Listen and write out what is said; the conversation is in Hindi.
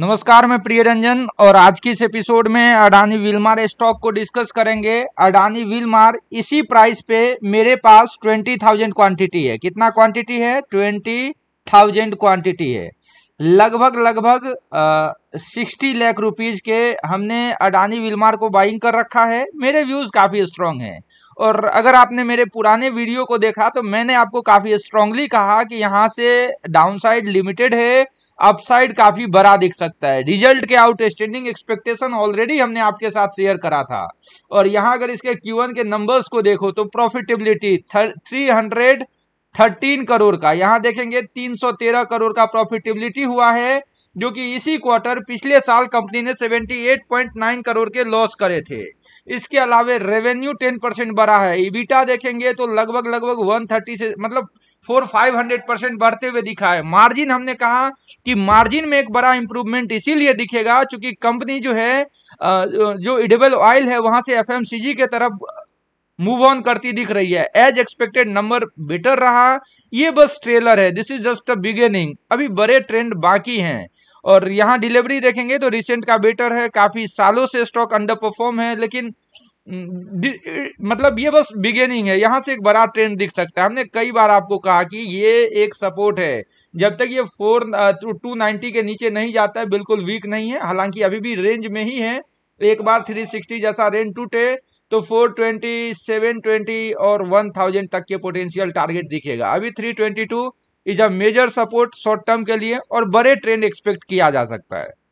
नमस्कार मैं प्रिय रंजन और आज की इस एपिसोड में अडानी विलमार स्टॉक को डिस्कस करेंगे अडानी विलमार इसी प्राइस पे मेरे पास ट्वेंटी थाउजेंड क्वांटिटी है कितना क्वांटिटी है ट्वेंटी थाउजेंड क्वांटिटी है लगभग लगभग सिक्सटी लाख रुपीज के हमने अडानी विलमार को बाइंग कर रखा है मेरे व्यूज काफी स्ट्रांग है और अगर आपने मेरे पुराने वीडियो को देखा तो मैंने आपको काफ़ी स्ट्रांगली कहा कि यहाँ से डाउनसाइड लिमिटेड है अपसाइड काफ़ी बड़ा दिख सकता है रिजल्ट के आउटस्टैंडिंग एक्सपेक्टेशन ऑलरेडी हमने आपके साथ शेयर करा था और यहाँ अगर इसके क्यू के नंबर्स को देखो तो profitability three hundred thirteen crore का यहाँ देखेंगे 313 करोड़ का प्रॉफिटेबिलिटी हुआ है जो कि इसी क्वार्टर पिछले साल कंपनी ने 78.9 करोड़ के लॉस करे थे इसके अलावा रेवेन्यू 10 परसेंट बढ़ा है इबिटा देखेंगे तो लगभग लगभग 130 से मतलब फोर फाइव हंड्रेड परसेंट बढ़ते हुए दिखा है मार्जिन हमने कहा कि मार्जिन में एक बड़ा इंप्रूवमेंट इसीलिए दिखेगा क्योंकि कंपनी जो है जो इडेबल ऑयल है वहां से एफएमसीजी के तरफ मूव ऑन करती दिख रही है एज एक्सपेक्टेड नंबर बेटर रहा ये बस ट्रेलर है this is just a beginning अभी बड़े ट्रेंड बाकी हैं और यहाँ डिलीवरी देखेंगे तो रिसेंट का बेटर है काफ़ी सालों से स्टॉक अंडर परफॉर्म है लेकिन मतलब ये बस बिगेनिंग है यहाँ से एक बड़ा ट्रेंड दिख सकता है हमने कई बार आपको कहा कि ये एक सपोर्ट है जब तक ये फोर टू नाइन्टी के नीचे नहीं जाता है बिल्कुल वीक नहीं है हालांकि अभी भी रेंज में ही है एक बार थ्री सिक्सटी जैसा रेंज टूटे तो 420, 720 और 1000 तक के पोटेंशियल टारगेट दिखेगा अभी 322 is a major support short term के लिए और बड़े ट्रेंड एक्सपेक्ट किया जा सकता है